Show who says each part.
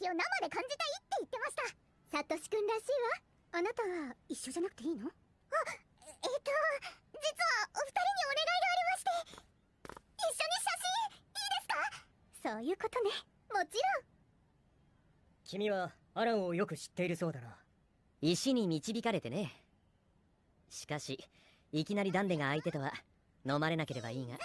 Speaker 1: 気を生で感じたいって言ってましたサトシ君らしいわあなたは一緒じゃなくていいのあえっ、ー、と実はお二人にお願いがありまして
Speaker 2: 一緒に写真いいですかそういうことねもちろん
Speaker 3: 君はアランをよく知っているそうだな石に導かれてね
Speaker 4: しかしいきなりダンデが相手とは飲まれなければいいが